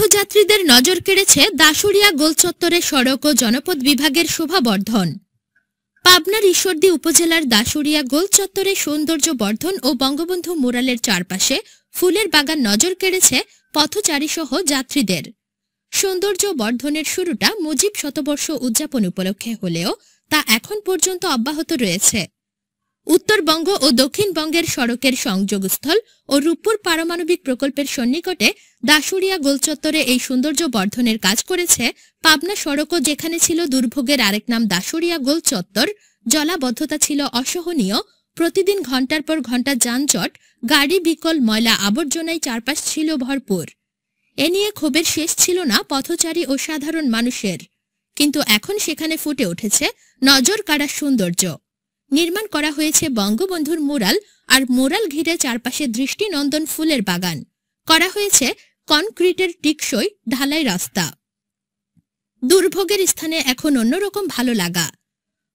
তীর্থযাত্রীদের নজর কেড়েছে দাসুরিয়া গোলচত্বরে সড়ক ও জনপদ বিভাগের শোভাবর্ধন পাবনার ঈশ্বরদী উপজেলার দাসুরিয়া গোলচত্বরে সৌন্দর্য বর্ধন ও বঙ্গবন্ধু মোরালের চারপাশে ফুলের বাগান নজর কেড়েছে পথচারীসহ যাত্রীদের সৌন্দর্য বর্ধনের শুরুটা মুজিব শতবর্ষ উদযাপন উপলক্ষে হলেও তা এখন পর্যন্ত অব্যাহত রয়েছে উত্তরবঙ্গ ও দক্ষিণবঙ্গের সড়কের সংযোগস্থল ও রূপপুর পারমাণবিক প্রকল্পের সন্নিকটে দাসুরিয়া গোলচত্বরে এই সৌন্দর্য বর্ধনের কাজ করেছে পাবনা সড়কও যেখানে ছিল দুর্ভোগের আরেক নাম দাসুরিয়া গোলচত্বর জলাবদ্ধতা ছিল অসহনীয় প্রতিদিন ঘন্টার পর ঘন্টা যানজট গাড়ি বিকল ময়লা আবর্জনায় চারপাশ ছিল ভরপুর এ নিয়ে ক্ষোভের শেষ ছিল না পথচারী ও সাধারণ মানুষের কিন্তু এখন সেখানে ফুটে উঠেছে নজর কাড়া সৌন্দর্য নির্মাণ করা হয়েছে বঙ্গবন্ধুর মোরাল আর মোরাল ঘিরে চারপাশে দৃষ্টিনন্দন ফুলের বাগান করা হয়েছে কনক্রিটের টিকসই ঢালাই রাস্তা দুর্ভোগের স্থানে এখন অন্যরকম ভালো লাগা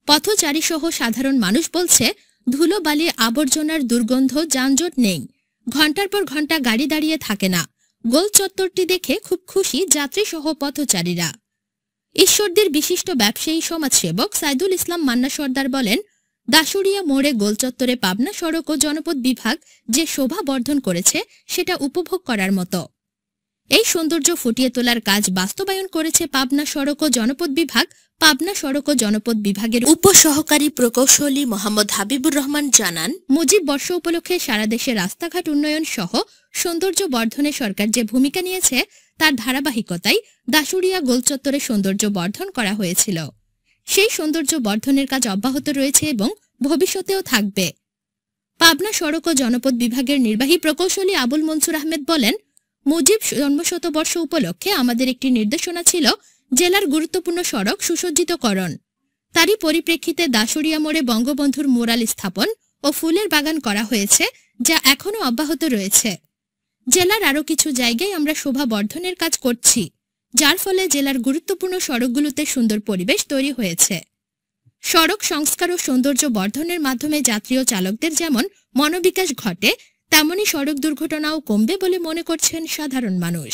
পথচারীসহ সাধারণ মানুষ বলছে ধুলোবালি আবর্জনার দুর্গন্ধ যানজট নেই ঘন্টার পর ঘন্টা গাড়ি দাঁড়িয়ে থাকে না গোল চত্বরটি দেখে খুব খুশি যাত্রী সহ পথচারীরা ঈশ্বরদের বিশিষ্ট ব্যবসায়ী সমাজসেবক সাইদুল ইসলাম মান্না সর্দার বলেন দাশুরিয়া মোড়ে গোলচত্বরে পাবনা সড়ক ও জনপদ বিভাগ যে শোভা বর্ধন করেছে সেটা উপভোগ করার মতো এই সৌন্দর্য ফুটিয়ে তোলার কাজ বাস্তবায়ন করেছে পাবনা সড়ক ও জনপদ বিভাগ পাবনা সড়ক ও জনপদ বিভাগের উপসহকারী প্রকৌশলী মোহাম্মদ হাবিবুর রহমান জানান মুজিব বর্ষ উপলক্ষে সারা দেশে রাস্তাঘাট উন্নয়ন সহ সৌন্দর্য বর্ধনে সরকার যে ভূমিকা নিয়েছে তার ধারাবাহিকতায় দাশুরিয়া গোলচত্বরে সৌন্দর্য বর্ধন করা হয়েছিল সেই সৌন্দর্য বর্ধনের কাজ অব্যাহত রয়েছে এবং ভবিষ্যতেও থাকবে পাবনা সড়ক ও জনপদ বিভাগের নির্বাহী প্রকৌশলী আবুল মনসুর আহমেদ বলেন মুজিব জন্মশতবর্ষ উপলক্ষে আমাদের একটি নির্দেশনা ছিল জেলার গুরুত্বপূর্ণ সড়ক সুসজ্জিতকরণ তারই পরিপ্রেক্ষিতে দাসুরিয়া মোড়ে বঙ্গবন্ধুর মোরাল স্থাপন ও ফুলের বাগান করা হয়েছে যা এখনও অব্যাহত রয়েছে জেলার আরও কিছু জায়গায় আমরা শোভা বর্ধনের কাজ করছি যার ফলে জেলার গুরুত্বপূর্ণ সড়কগুলোতে সুন্দর পরিবেশ তৈরি হয়েছে সড়ক সংস্কার ও সৌন্দর্য বর্ধনের মাধ্যমে যাত্রী ও চালকদের যেমন মনোবিকাশ ঘটে তেমনি সড়ক দুর্ঘটনাও কমবে বলে মনে করছেন সাধারণ মানুষ